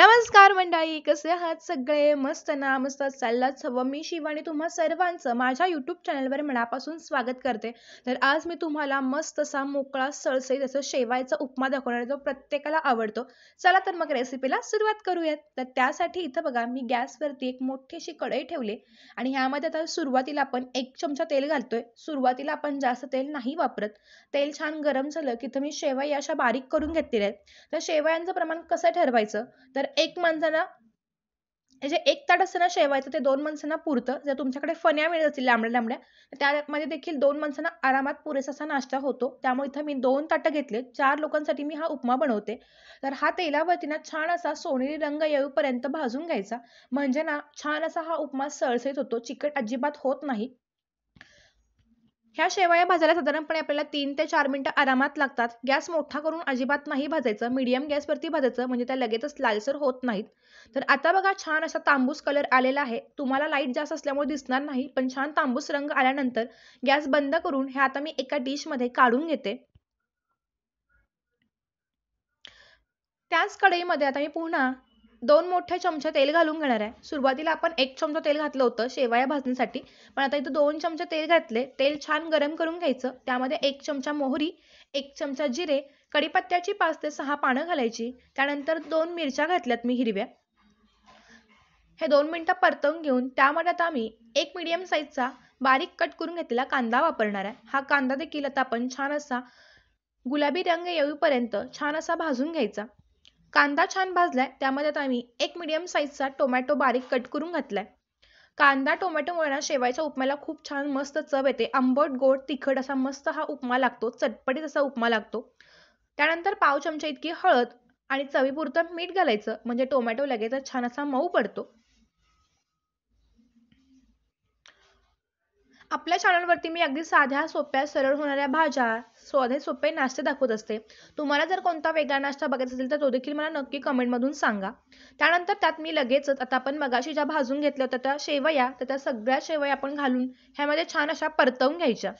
नमस्कार मंडळी कसे आहात सगळे मस्त ना मस्त चाललाच हवं मी शिवानी तुम्हा सर्वांचं माझ्या यूट्यूब चॅनलवर मनापासून स्वागत करते तर आज मी तुम्हाला मस्त असा मोकळा सळसे जसं शेवायचा उपमा दाखवणार जो प्रत्येकाला आवडतो चला तर मग रेसिपीला सुरुवात करूयात तर त्यासाठी इथं बघा मी गॅसवरती एक मोठीशी कढई ठेवली आणि ह्यामध्ये आता सुरुवातीला आपण एक चमचा तेल घालतोय सुरुवातीला आपण जास्त तेल नाही वापरत तेल छान गरम झालं की इथं मी शेवया अशा बारीक करून घेतलेल्या आहेत तर शेवयांचं प्रमाण कसं ठरवायचं तर एक माणसाला जे एक ताट असताना शेवायचं ते दोन माणसांना पुरतं जर तुमच्याकडे फण्या मिळत असतील लांबड्या लांबड्या त्यामध्ये देखील दोन माणसांना आरामात पुरेसा असा नाश्ता होतो त्यामुळे इथं मी दोन ताटं घेतले चार लोकांसाठी मी हा उपमा बनवते तर हा तेलावरती ना छान असा सोनेरी रंग येऊपर्यंत भाजून घ्यायचा म्हणजे ना छान असा हा उपमा सळसळीत होतो चिकट अजिबात होत नाही ह्या शेवया भाजायला साधारणपणे आपल्याला तीन ते चार मिनटं आरामात लागतात गॅस मोठा करून अजिबात नाही भाजायचं मीडियम गॅसवरती भाजायचं म्हणजे त्या लगेचच लालसर होत नाहीत तर आता बघा छान असा तांबूस कलर आलेला आहे तुम्हाला लाईट जास्त असल्यामुळे दिसणार नाही पण छान तांबूस रंग आल्यानंतर गॅस बंद करून हे आता मी एका डिशमध्ये काढून घेते त्याच कढईमध्ये आता मी पुन्हा दोन मोठे चमचे तेल घालून घेणार आहे सुरुवातीला आपण एक चमचा तेल घातलं होतं शेवया भाजण्यासाठी पण आता इथं दोन चमचे तेल घातले तेल छान गरम करून घ्यायचं त्यामध्ये एक चमचा मोहरी एक चमचा जिरे कढीपत्त्याची पाच ते सहा पानं घालायची त्यानंतर दोन मिरच्या घातल्यात मी हिरव्या हे दोन मिनटं परतवून घेऊन त्यामध्ये आता आम्ही एक मिडियम साईजचा बारीक कट करून घेतलेला कांदा वापरणार आहे हा कांदा देखील आता आपण छान असा गुलाबी रंग येईपर्यंत छान असा भाजून घ्यायचा कांदा छान भाजलाय त्यामध्ये आता मी एक मिडियम साईजचा टोमॅटो बारीक कट करून घातलाय कांदा टोमॅटोमुळे ना शेवायच्या उपमाला खूप छान मस्त चव येते आंबट गोड तिखट असा मस्त हा उपमा लागतो चटपटीत असा उपमा लागतो त्यानंतर पाव चमचा इतकी हळद आणि चवीपुरतं मीठ घालायचं म्हणजे टोमॅटो लगेचच छान असा मऊ पडतो आपल्या चॅनलवरती मी अगदी साध्या सोप्या सरळ होणाऱ्या भाज्या साधे सोपे नाश्ते दाखवत असते तुम्हाला जर कोणता वेगळा नाश्ता बघायचा असेल तर तो देखील मला नक्की कमेंटमधून सांगा त्यानंतर त्यात मी लगेचच आता आपण मगाशी ज्या भाजून घेतल्या होत्या त्या शेवया तर त्या सगळ्या शेवया आपण घालून ह्यामध्ये छान अशा परतवून घ्यायच्या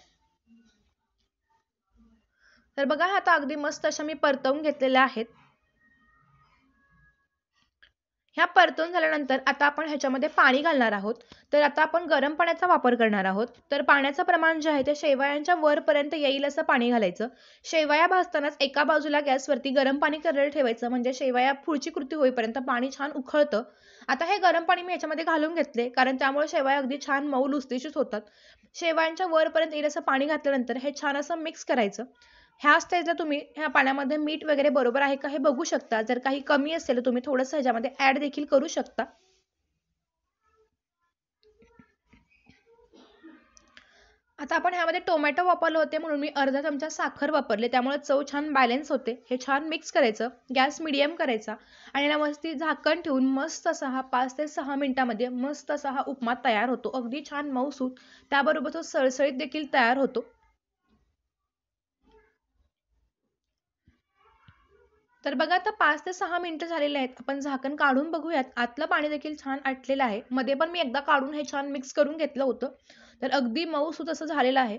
तर बघा आता अगदी मस्त अशा मी परतवून घेतलेल्या आहेत ह्या परतून झाल्यानंतर आता आपण ह्याच्यामध्ये पाणी घालणार आहोत तर आता आपण गरम पाण्याचा वापर करणार आहोत तर पाण्याचं प्रमाण जे आहे ते शेवयांच्या वरपर्यंत येईल असं पाणी घालायचं शेवया भाजतानाच एका बाजूला गॅसवरती गरम पाणी करायला ठेवायचं म्हणजे शेवया पुढची कृती होईपर्यंत पाणी छान उखळतं आता हे गरम पाणी मी याच्यामध्ये घालून घेतले कारण त्यामुळे शेवया अगदी छान मऊ लुस्तीशीच होतात शेवयांच्या वरपर्यंत येईल असं पाणी घातल्यानंतर हे छान असं मिक्स करायचं ह्या स्टेजला तुम्ही ह्या पाण्यामध्ये मीठ वगैरे बरोबर आहे का हे बघू शकता जर काही कमी असेल तर तुम्ही थोडंसं ह्याच्यामध्ये ऍड देखील करू शकता आता आपण ह्यामध्ये टोमॅटो वापरले होते म्हणून मी अर्धा चमचा साखर वापरले त्यामुळे चव छान बॅलेन्स होते हे छान मिक्स करायचं गॅस मिडियम करायचा आणि व्यवस्थित मस्ती झाकण ठेवून मस्त असा हा पाच ते सहा मिनिटामध्ये मस्त असा हा उपमा तयार होतो अगदी छान मऊसूत त्याबरोबर तो सळसळीत देखील तयार होतो तर बघा आता पाच ते सहा मिनिटं झालेले आहेत आपण झाकण काढून बघूयात आतलं पाणी देखील छान आटलेलं आहे मध्ये पण मी एकदा काढून हे छान मिक्स करून घेतलं होतं तर अगदी मऊ असं झालेलं आहे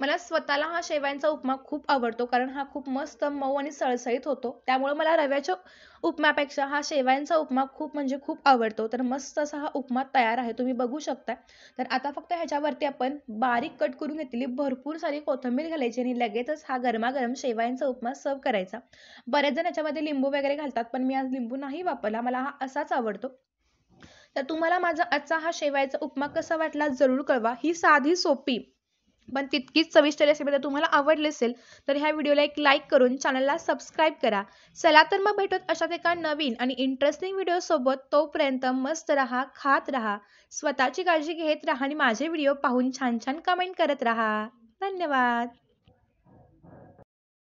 मला स्वतःला हा शेवयांचा उपमा खूप आवडतो कारण हा खूप मस्त मऊ आणि सळसळीत होतो त्यामुळे मला रव्याच्या उपमापेक्षा हा शेवयांचा उपमा खूप म्हणजे खूप आवडतो तर मस्त असा हा उपमा तयार आहे तुम्ही बघू शकता तर आता फक्त ह्याच्यावरती आपण बारीक कट करून घेतलेली भरपूर सारी कोथिंबीर घालायची आणि लगेचच हा गरमागरम शेवयांचा उपमा सर्व करायचा बरेच जण याच्यामध्ये लिंबू वगैरे घालतात पण मी आज लिंबू नाही वापरला मला हा असाच आवडतो तर तुम्हाला माझा आजचा हा शेवायचा उपमा कसा वाटला जरूर कळवा ही साधी सोपी पण तितकीच चविष्ट रेसिपी जर तुम्हाला आवडली असेल तर ह्या व्हिडिओला एक लाईक करून चॅनलला सबस्क्राईब करा चला तर मग भेटत अशाच एका नवीन आणि इंटरेस्टिंग सोबत तोपर्यंत मस्त राहा खात राहा स्वतःची काळजी घेत राहा आणि माझे व्हिडिओ पाहून छान छान कमेंट करत राहा धन्यवाद